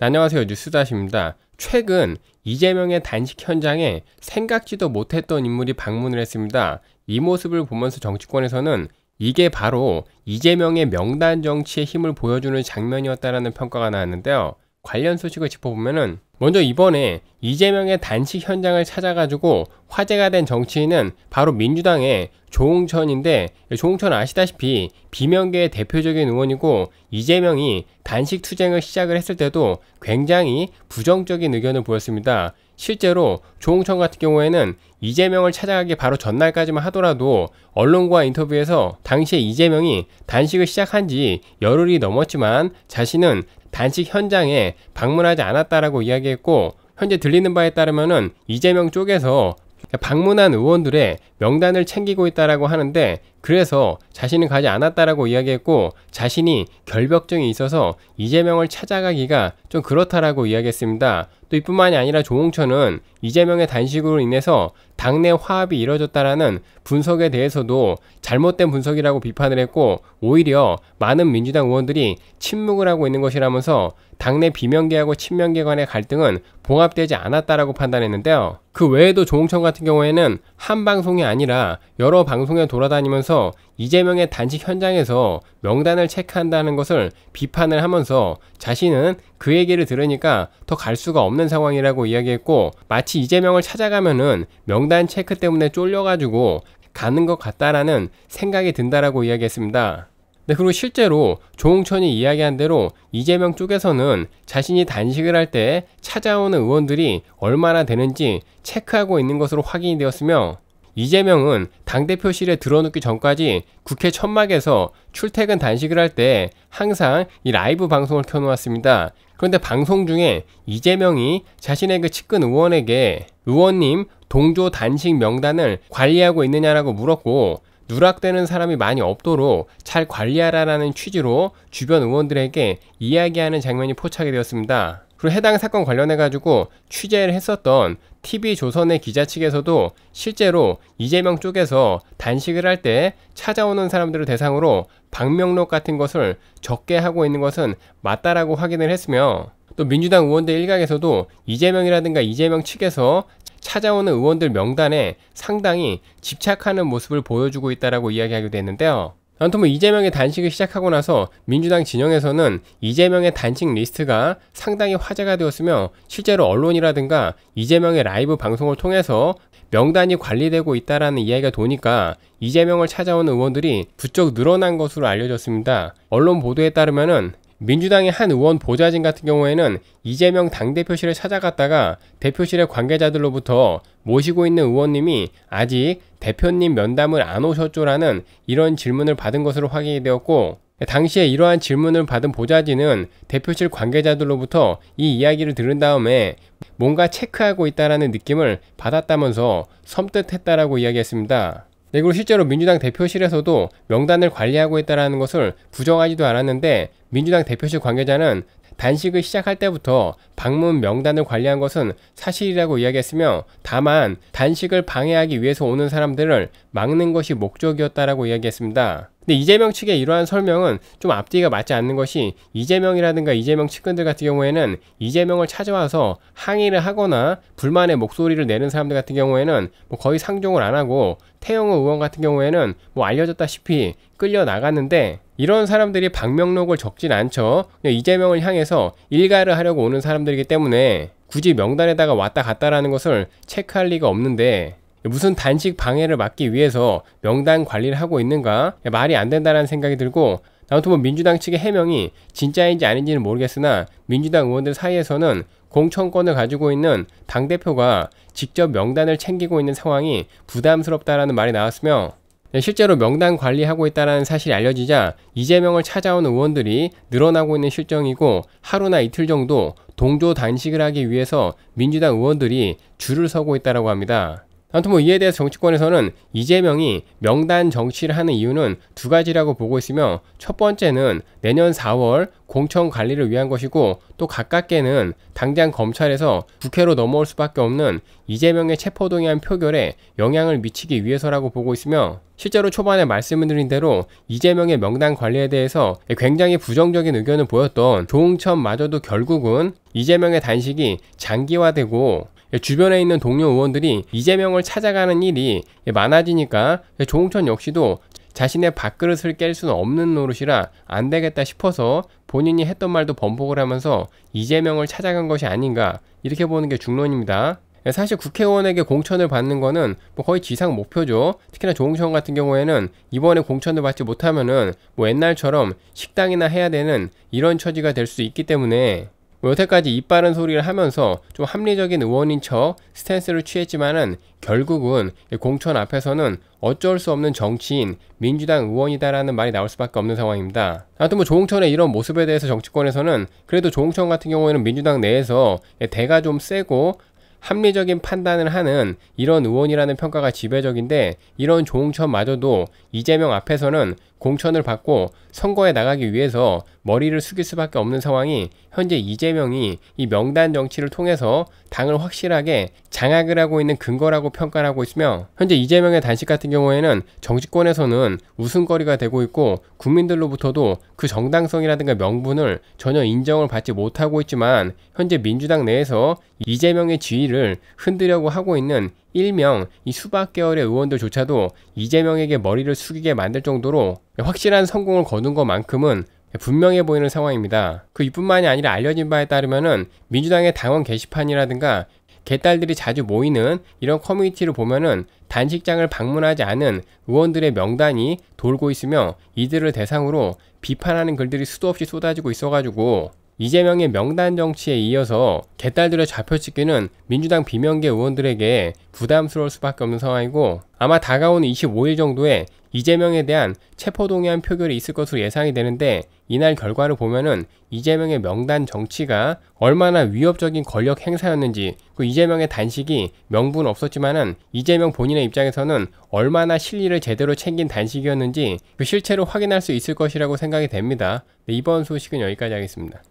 네, 안녕하세요 뉴스다시입니다. 최근 이재명의 단식 현장에 생각지도 못했던 인물이 방문을 했습니다. 이 모습을 보면서 정치권에서는 이게 바로 이재명의 명단 정치의 힘을 보여주는 장면이었다라는 평가가 나왔는데요. 관련 소식을 짚어보면은 먼저 이번에 이재명의 단식 현장을 찾아가지고 화제가 된 정치인은 바로 민주당의 조홍천인데 조홍천 아시다시피 비명계의 대표적인 의원이고 이재명이 단식 투쟁을 시작을 했을 때도 굉장히 부정적인 의견을 보였습니다. 실제로 조홍천 같은 경우에는 이재명을 찾아가기 바로 전날까지만 하더라도 언론과 인터뷰에서 당시에 이재명이 단식을 시작한 지 열흘이 넘었지만 자신은 단식 현장에 방문하지 않았다라고 이야기했고 현재 들리는 바에 따르면은 이재명 쪽에서 방문한 의원들의 명단을 챙기고 있다라고 하는데 그래서 자신이 가지 않았다라고 이야기했고 자신이 결벽증이 있어서 이재명을 찾아가기가 좀 그렇다라고 이야기했습니다. 또 이뿐만이 아니라 조홍천은 이재명의 단식으로 인해서 당내 화합이 이뤄졌다라는 분석에 대해서도 잘못된 분석이라고 비판을 했고 오히려 많은 민주당 의원들이 침묵을 하고 있는 것이라면서 당내 비명계하고 친명계 간의 갈등은 봉합되지 않았다라고 판단했는데요. 그 외에도 조홍천 같은 경우에는 한 방송이 아니라 여러 방송에 돌아다니면서 따서 이재명의 단식 현장에서 명단을 체크한다는 것을 비판을 하면서 자신은 그 얘기를 들으니까 더 갈 수가 없는 상황이라고 이야기했고 마치 이재명을 찾아가면은 명단 체크 때문에 쫄려가지고 가는 것 같다라는 생각이 든다라고 이야기했습니다. 네, 그리고 실제로 조홍천이 이야기한 대로 이재명 쪽에서는 자신이 단식을 할 때 찾아오는 의원들이 얼마나 되는지 체크하고 있는 것으로 확인이 되었으며 이재명은 당대표실에 들어눕기 전까지 국회 천막에서 출퇴근 단식을 할 때 항상 이 라이브 방송을 켜놓았습니다. 그런데 방송 중에 이재명이 자신의 그 측근 의원에게 의원님 동조 단식 명단을 관리하고 있느냐라고 물었고 누락되는 사람이 많이 없도록 잘 관리하라라는 취지로 주변 의원들에게 이야기하는 장면이 포착이 되었습니다. 그리고 해당 사건 관련해 가지고 취재를 했었던 TV조선의 기자 측에서도 실제로 이재명 쪽에서 단식을 할 때 찾아오는 사람들을 대상으로 방명록 같은 것을 적게 하고 있는 것은 맞다라고 확인을 했으며 또 민주당 의원들 일각에서도 이재명이라든가 이재명 측에서 찾아오는 의원들 명단에 상당히 집착하는 모습을 보여주고 있다라고 이야기하기도 했는데요. 아무튼 뭐 이재명의 단식을 시작하고 나서 민주당 진영에서는 이재명의 단식 리스트가 상당히 화제가 되었으며 실제로 언론이라든가 이재명의 라이브 방송을 통해서 명단이 관리되고 있다라는 이야기가 도니까 이재명을 찾아오는 의원들이 부쩍 늘어난 것으로 알려졌습니다. 언론 보도에 따르면은 민주당의 한 의원 보좌진 같은 경우에는 이재명 당대표실을 찾아갔다가 대표실의 관계자들로부터 모시고 있는 의원님이 아직 대표님 면담을 안 오셨죠라는 이런 질문을 받은 것으로 확인이 되었고 당시에 이러한 질문을 받은 보좌진은 대표실 관계자들로부터 이 이야기를 들은 다음에 뭔가 체크하고 있다라는 느낌을 받았다면서 섬뜩했다라고 이야기했습니다. 네, 그리고 실제로 민주당 대표실에서도 명단을 관리하고 있다는 것을 부정하지도 않았는데 민주당 대표실 관계자는 단식을 시작할 때부터 방문 명단을 관리한 것은 사실이라고 이야기했으며 다만 단식을 방해하기 위해서 오는 사람들을 막는 것이 목적이었다라고 이야기했습니다. 근데 이재명 측의 이러한 설명은 좀 앞뒤가 맞지 않는 것이 이재명이라든가 이재명 측근들 같은 경우에는 이재명을 찾아와서 항의를 하거나 불만의 목소리를 내는 사람들 같은 경우에는 뭐 거의 상종을 안 하고 태영호 의원 같은 경우에는 뭐 알려졌다시피 끌려 나갔는데 이런 사람들이 박명록을 적진 않죠. 그냥 이재명을 향해서 일가를 하려고 오는 사람들이기 때문에 굳이 명단에다가 왔다 갔다라는 것을 체크할 리가 없는데 무슨 단식 방해를 막기 위해서 명단 관리를 하고 있는가 말이 안 된다라는 생각이 들고 아무튼 뭐 민주당 측의 해명이 진짜인지 아닌지는 모르겠으나 민주당 의원들 사이에서는 공천권을 가지고 있는 당대표가 직접 명단을 챙기고 있는 상황이 부담스럽다라는 말이 나왔으며 네, 실제로 명단 관리하고 있다는 사실이 알려지자 이재명을 찾아온 의원들이 늘어나고 있는 실정이고 하루나 이틀 정도 동조 단식을 하기 위해서 민주당 의원들이 줄을 서고 있다고 합니다. 아무튼 뭐 이에 대해서 정치권에서는 이재명이 명단 정치를 하는 이유는 두 가지라고 보고 있으며 첫 번째는 내년 4월 공천 관리를 위한 것이고 또 가깝게는 당장 검찰에서 국회로 넘어올 수밖에 없는 이재명의 체포동의안 표결에 영향을 미치기 위해서라고 보고 있으며 실제로 초반에 말씀드린 대로 이재명의 명단 관리에 대해서 굉장히 부정적인 의견을 보였던 조홍천마저도 결국은 이재명의 단식이 장기화되고 예, 주변에 있는 동료 의원들이 이재명을 찾아가는 일이 예, 많아지니까 예, 조홍천 역시도 자신의 밥그릇을 깰 수는 없는 노릇이라 안 되겠다 싶어서 본인이 했던 말도 번복을 하면서 이재명을 찾아간 것이 아닌가 이렇게 보는 게 중론입니다. 사실 국회의원에게 공천을 받는 거는 뭐 거의 지상 목표죠. 특히나 조홍천 같은 경우에는 이번에 공천을 받지 못하면은 뭐 옛날처럼 식당이나 해야 되는 이런 처지가 될 수 있기 때문에 뭐 여태까지 이빨른 소리를 하면서 좀 합리적인 의원인 척 스탠스를 취했지만은 결국은 공천 앞에서는 어쩔 수 없는 정치인 민주당 의원이다라는 말이 나올 수밖에 없는 상황입니다. 아무튼 뭐 조홍천의 이런 모습에 대해서 정치권에서는 그래도 조홍천 같은 경우에는 민주당 내에서 예, 대가 좀 세고 합리적인 판단을 하는 이런 의원이라는 평가가 지배적인데 이런 조홍천마저도 이재명 앞에서는 공천을 받고 선거에 나가기 위해서 머리를 숙일 수밖에 없는 상황이 현재 이재명이 이 명단 정치를 통해서 당을 확실하게 장악을 하고 있는 근거라고 평가를 하고 있으며 현재 이재명의 단식 같은 경우에는 정치권에서는 웃음거리가 되고 있고 국민들로부터도 그 정당성이라든가 명분을 전혀 인정을 받지 못하고 있지만 현재 민주당 내에서 이재명의 지위를 흔들려고 하고 있는 일명 이 수박 계열의 의원들조차도 이재명에게 머리를 숙이게 만들 정도로 확실한 성공을 거둔 것만큼은 분명해 보이는 상황입니다. 그 이뿐만이 아니라 알려진 바에 따르면은 민주당의 당원 게시판이라든가 개딸들이 자주 모이는 이런 커뮤니티를 보면은 단식장을 방문하지 않은 의원들의 명단이 돌고 있으며 이들을 대상으로 비판하는 글들이 수도 없이 쏟아지고 있어가지고 이재명의 명단 정치에 이어서 개딸들의 좌표찍기는 민주당 비명계 의원들에게 부담스러울 수밖에 없는 상황이고 아마 다가오는 25일 정도에 이재명에 대한 체포동의안 표결이 있을 것으로 예상이 되는데 이날 결과를 보면은 이재명의 명단 정치가 얼마나 위협적인 권력 행사였는지 그 이재명의 단식이 명분 없었지만은 이재명 본인의 입장에서는 얼마나 실리를 제대로 챙긴 단식이었는지 그 실체로 확인할 수 있을 것이라고 생각이 됩니다. 네, 이번 소식은 여기까지 하겠습니다.